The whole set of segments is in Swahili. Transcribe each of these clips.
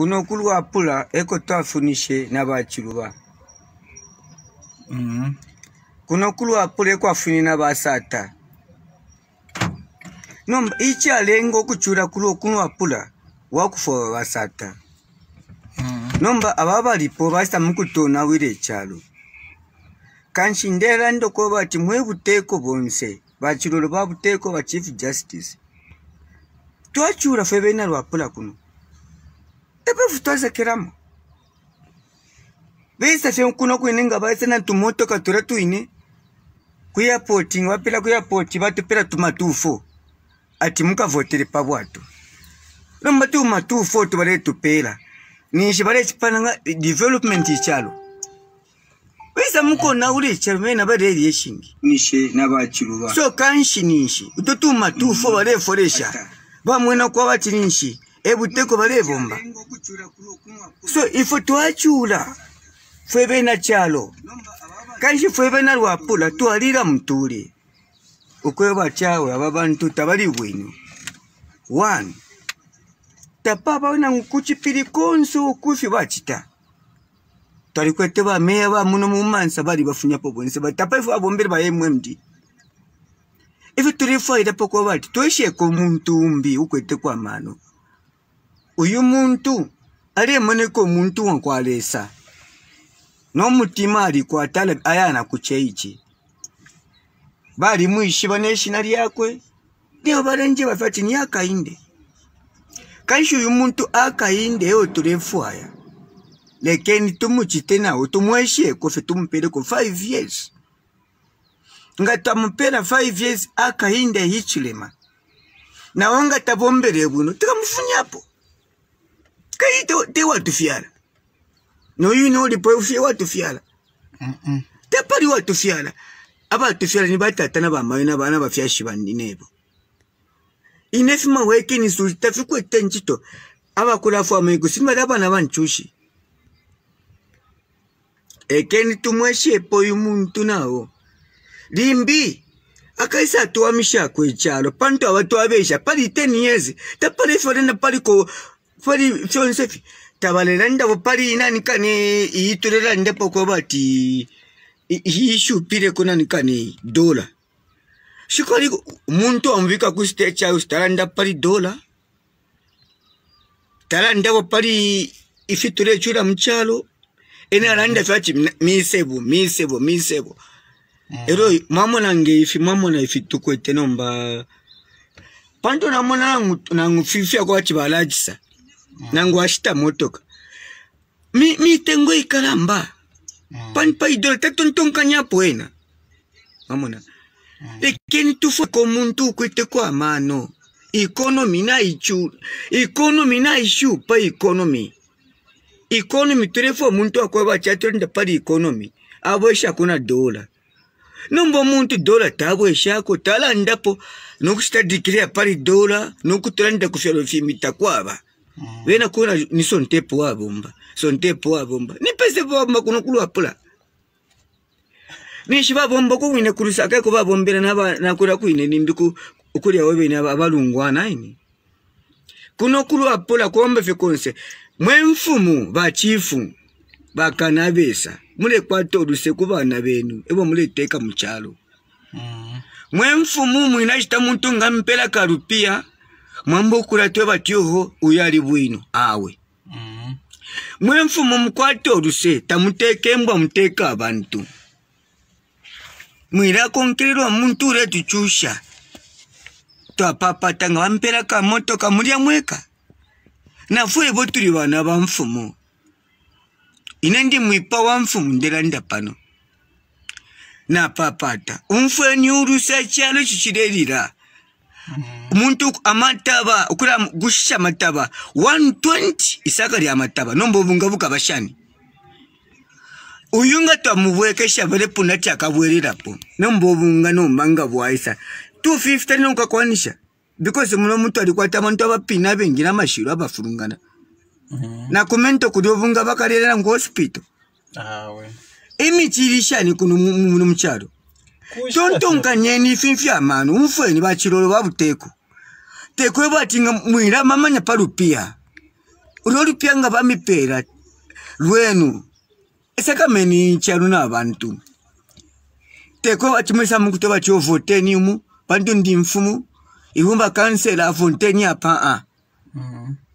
kuno kulwa pula eko twafunishe nabakiruba mm. Mm-hmm. kuno kulwa pula eko afuni nabasata nomba ichi alengo okucura kulwa kunwa pula wakufa wabasata mm. Mm-hmm. nomba ababalipo basita mukutona wire ekyalo kanshi ndera ndokoba ati mwebuteko bonse bakirulo babuteko ba chief justice twacura fe bena lwa pula kuno ebavutoazakiramo bisafe kuno kwine nga basena tumotoka tura tuine ku airport nga bapela ku airport batupela tumatufo ati mukavotele pabwato lomba tumatufo tu baletupela nishi balecipananga development ichalo bisa mukona uli ichalo mena baleli eshingi nishe nabachiluba so kanshi nishi utotuma tufo baleforesha bamwena kwa bati nishi ebuteko balebomba so ifo twachula fwe bena chalo kanshi fwe bena lwapula twalila mtuli ukwe bachawe aba tabali bwino one tapapa wena nkuchipili konso ukufi bachita twalikwete bameya bamuno mumansa bali bafunyapo bwense batapa ife abombele ba mmd ife tulifaila pokuwa bati twesheko muntu umbi ukwete kwa mano uyu muntu ali emoneka omuntu wankwalesa n'omutima alikwatala ayana kucheichi bali mwishi baneshina lyakwe leo balenje bafati ni akainde kaishi uyu muntu akainde ewo tulefwaya lekeni tumuchite nawo tumweshe kofe tumupele ko 5 years nga tamupela 5 years akainde hichilema nawo nga tabombele buno tikamufuniapo kai te watu fiala no you know lipo ufie watu fiala mm -mm. te pali watu fiala abatu fiala ni batata na bamayo na bana bafyashi bandinebo inefima weke ni suri tafikwe tenjito abakulafu amego sinbali abana banchushi ekeni tumweshi epoyu muntu nawo limbi akaisa atuwamisha kwechalo pantu awatuwabesha pali 10 years tapalefalena paliko fari fiyon safi tabaleran da fari na ni kane yi turera nda poko bati hi pire kuna ni kane dola shikari muntu amvika ku stage au staranda pari dola taranda pari ifiture chura mchalo ene aranda fachi misebo misebo misebo mm. ero mamo nange ifi mamo na ifi tukwete nomba panto namona nangufifia kwa chibalajisa Mm. nange washita motoka mi, mitengo ikalamba mm. pani pa idole tatontonganya apo ena amona mm. ekeni tufue komuntu ukuite kwamano ikonomi naichu ikonomi naishupa ikonomi ikonomi tulefua omuntu akwe bachatolenda pali ikonomi aboeshako na dola nomba omuntu dola taboeshako talandapo nokushita dikiria pali dola nokutolanda kushalo fimita kwaba Mm. Wena kona ni sonte poa bomba. Sonte poa bomba. Ni pese poa bomba kuno kulwa pula. Nishi ba bomba ko wine kurisa kai ko ba bombera na ba na kura ku ine ninduku ukulya wobe na abalungwana ini. Kuno kulwa pula kuombe fikonse. Mwemfumu ba chifu ba kanabesa. Mule kwato ruse ku bana benu. Ebo mule teka muchalo. Mm. Mwemfumu mwinashita muntu ngampela karupia. mwambukula tebatyoho uyo ali bwino awe mm-hmm. mwe mfumu mukwate oluse tamuteka embwa muteka abantu mwira konkerera omuntu ure tucyusha twapapata nga bamupera kamotoka mulya mweka nafuye bo turi bana ba mfumu ine ndi mwipa wa mfumu ndelanda pano napapata umfwenyi uruse cyalo cicirerira umuntu mm-hmm. amataba ukura gushisha amataba 120 isaka lya mataba nombobungabuka bashani uyunga twamubwekesha velepuna tyakabwerirapo nombobunga nomanga bwaisa 250 nonkakwanisha because muno omuntu alikwata abantu abapina bengi namashiro abafurungana mm-hmm. nakumento kuli obunga bakalera ngu hospital imichirishani kuno muno mukyalo tontonganya enifin fyamanu nfweni vachilolo vavuteku teko vatinga mwira mamanya palupiya rolupiya nga vamipera lwenu esakameni nchalu na vantu teko vatimwesa mungu to vachiovoteni umu vantu ndi mfumu ivo vakansela avoteni apa a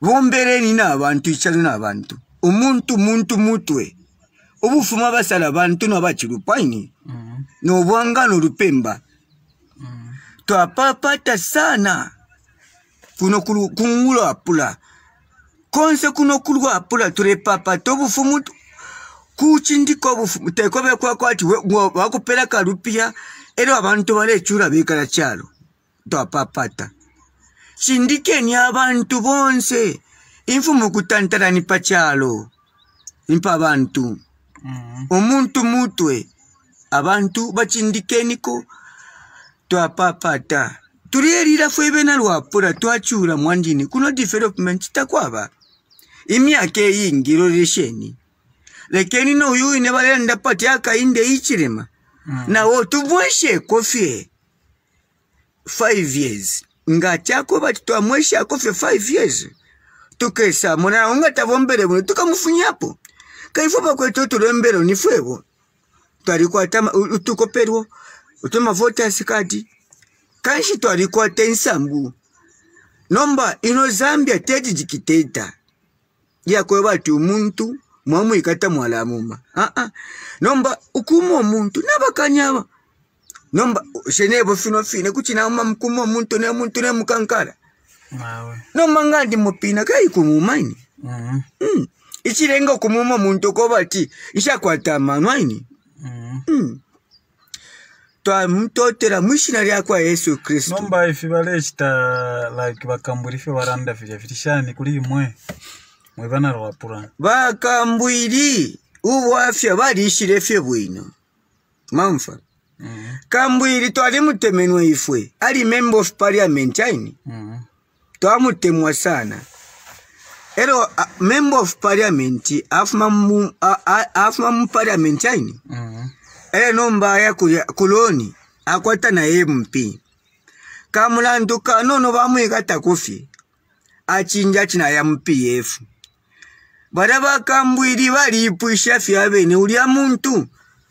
vombereni mm-hmm. na vantu ichalu na vantu umuntu muntu mutwe ubufuma basala bantu na vachilupaini n'obwangano lupemba twapapata sana kuno kunulwapula konse kuno kulwapula tulepapata obufumu kucindika obufumu tekobe kwakwati wakupela kalupiya ero abantu balecula bekala chalo twapapata sindikeni abantu bonse infumu kutantarani pachalo impa abantu mm-hmm. omuntu mutwe abantu bachindikenikho twapapata turierira fwebe na lwapula twachula mwandini kuno development takwaba imyaka eyingiro lesheni lekeni noyu ine balenda pati akainde ichilima mm. nawo tubweshe kofye five years nga chako bati twamweshe akofye five years tukesa mona unga tavombere muno tukamufunyapo kaifo bakwetu tulembero nifwebo twalikwata utukopelwo utuma vota sikati kanshi twalikwata tensambu nomba ino zambia tete jikiteta yakwe bati umuntu mwamuikata mwalamuma aa uh -uh. nomba ukuma omuntu nabakanyaba nomba shenebo fino fine kuchinama mkuma omuntu ne muntu ne mukankala nomba ngandi mupina kaikumumaini mm mm-hmm. -hmm. mm. ichilenga muntu omuntu kobati ishakwata amano aini mm. mm. twamutotela mwishinalya kwa yesu kristu nomba ife balechita like bakambwila ife baranda filafilishani kuli imwe mwe vana banalwapula bakambwili ubwafya balishile fye bwino mamfa mm -hmm. kambwili twali mutemenwa ifwe ali member of parliament aini mm -hmm. twamutemwa sana ero member of parliament afuma mu afuma mu parliament aini mm -hmm. enomba ya kuloni akwata na MP kamulandu kanono bamwikata kufi achinja china ya MPF bada bakambwili balipwisha fya abene ulya muntu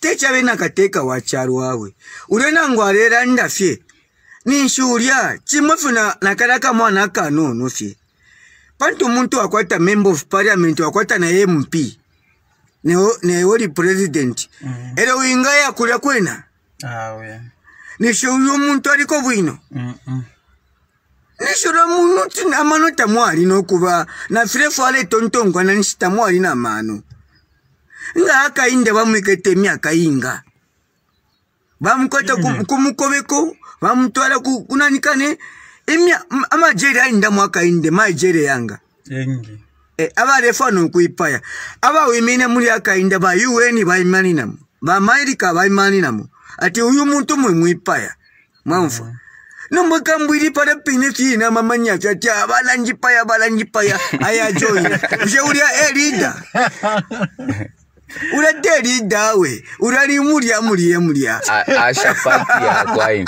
techa bene akateka wacharu wawe ulya nangu alera ndafye ninshulya chimwe funa nakalaka mwana kanono fye pantu muntu wakwata member of parliament wakwata na mp newoli president mm. era uingaya kulya kwena awe ah, nisho uyo muntu aliko bwino mm -mm. nisho lwa munu tina amano tamwalina okuba nafire fwala etontongwana nisho tamwalina amano nga akayinda bamwiketa myaka inga bamukwata mm -hmm. kumukobeko bamutwala kunanikane ku imya amajeri ayinda mwakainde majeri yanga engi e, eh, abalefana okwipaya abawimine muli akainde ba UN bayimaninamu ba America bayimaninamu ati uyu muntu mwe mwipaya mwamfa mm. nomwekambwiri pala pine china mamanyacho ati abalanjipaya abalanjipaya ayajoina usheulya elida uratera indawe urarimurya muriye murya ashapati yakwaye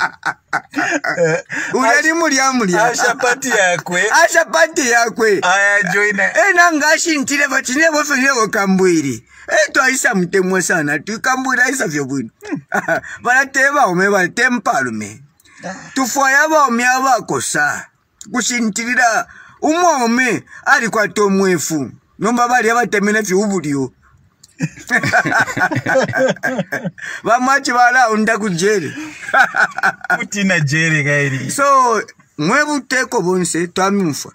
urarimurya murya ashapati yakwe ashapati yakwe aya joina ena ngashintire vatine vofanire vokambwiri etwaisa mutemwa sana tikambwira isa vyobwino valatee vaume valatee mpalume tufwaya vaume avakosa kushintirira umwaume alikwata omwefu nomba bali valia vatemena vyuvuliyo bamwachi bala unda ku jere kutina jere gairi so mwe buteko bonse twamimufa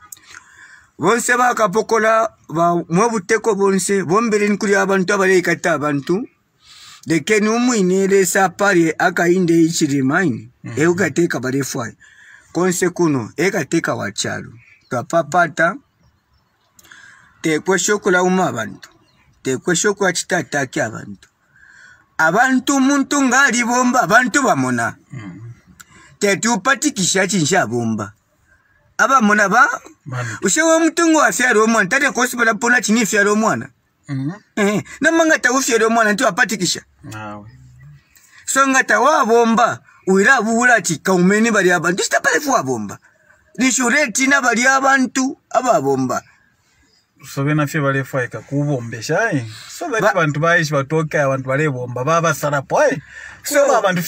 bonse bakapokola ba, mwe buteko bonse bombere nkuri abantu abaleikata abantu lekeni numwinelesa pale akainde ichirimaini mm. -hmm. eukateka balefwayo konse kuno ekateka wachalo twapapata tekwe shokulauma abantu tekweshokuwa kitataki abantu abantu umuntu ngaalibomba abantu bamona mm-hmm. tetupatikisha chinsha abomba abamona ba ushewe omuntu ngo omwana tate pona chini omwana mm-hmm. namanga taufyala omwana nti so nga tawabomba wira abuwula ati kaumeni bali abantu sitapalefu wabomba nishureti nabali abantu ababomba sove nafye balefwaika kuwuvombeshayi sove ba... vantu vaishi vatoka vantu valevomba vavasalapoyi sio so, vantu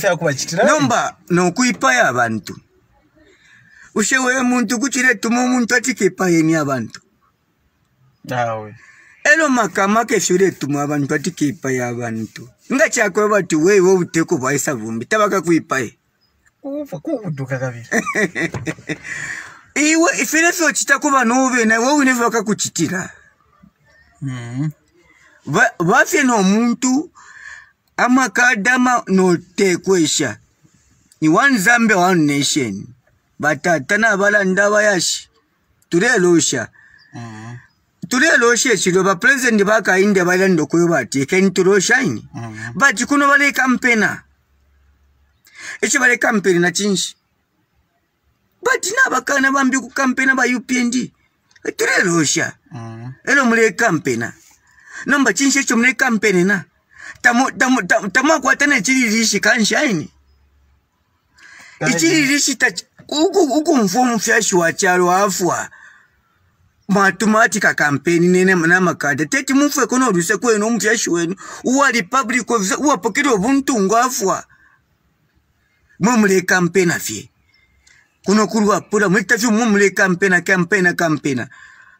fyakuvacitira nomba nokuipaya vantu ushewe muntu kuchiretuma muntu atikepayeni avantu awe elo makama keshiretuma avantu atikepaya avantu nga chakwe vati wewe vuteko vaisa vumbi tavakakuipaye kuva kuvuduka kaviri iwe ifenefyo ochita kuva nuve nawe wineve vakakuchitira mm -hmm. vafye muntu amakadama notekwesha ni one zambia one nation vatata na valanda vayashi tulelosha mm mm-hmm. tulelosha echilo vapurezidendi vakainde valanda kuyo vati mm -hmm. kuno vale kampena echo vale kampeni na chinshi patina nabakana bambi ku kampena ba upnd tirelosha mm. elo mule kampena nomba chinshe kampena na echo mulekampena tamwakwatana echililishi kanshaini echililishi ukumfumu fyashi wachalo afwa matumati kampeni nene na makade teti mufwe kono konoruse kwenu omufyashi wenu uwa republic uwa pokiro buntu ngwafwa mumule kampena fye pula mwita mumuleka mpena kampena kampena kampena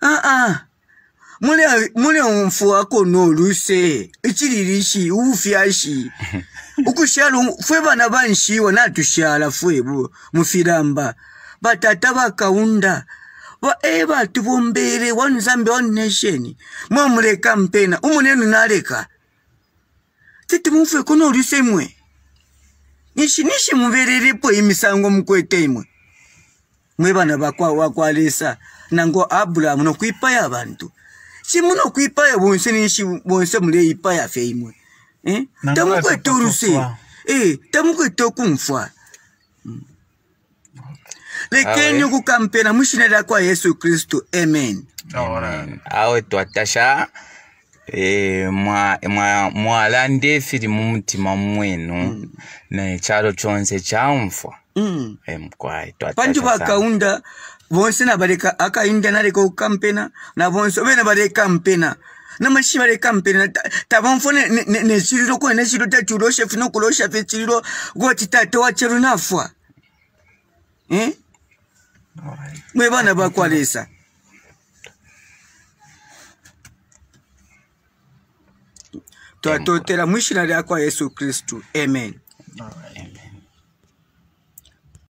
aa ah, ah. mule umfu wako noluse ichililishi ufyashi ukushala fwe bana banshiwa natushala fwebo mufilamba batata bakaunda ba e batu bombere one zambia one nation mwamuleka mpena umunenu naleka tete mufwe kunoluse mwe nishi nishi muberelepo imisango mkwete imwe mwe bana bakwa wakwalesa nango abulamu nokwipaya abantu simuno kwipaya bonse nishi bonse mule ipaya fe imwe eh tamukwete turusi eh, mm. lekeni tamukwe tokumfwa lekenyi kukampena kwa yesu kristu amen awe twatasha e, eh, mwalande fili mumutima mwenu mm. ne chalo chonse chamfwa mm. Eh, mkwaito panju vakaunda vonse navaleka akainda naleka ukampena na vonse ovene valeka mpena namashivale kampena tavamfo neshililo kuene shilo tachulo shefe nokulo shafe chililo woti tate wachelu nafwa eh? mwe vana vakwalesa twatotela mwishina lyakwa yesu kristu amen All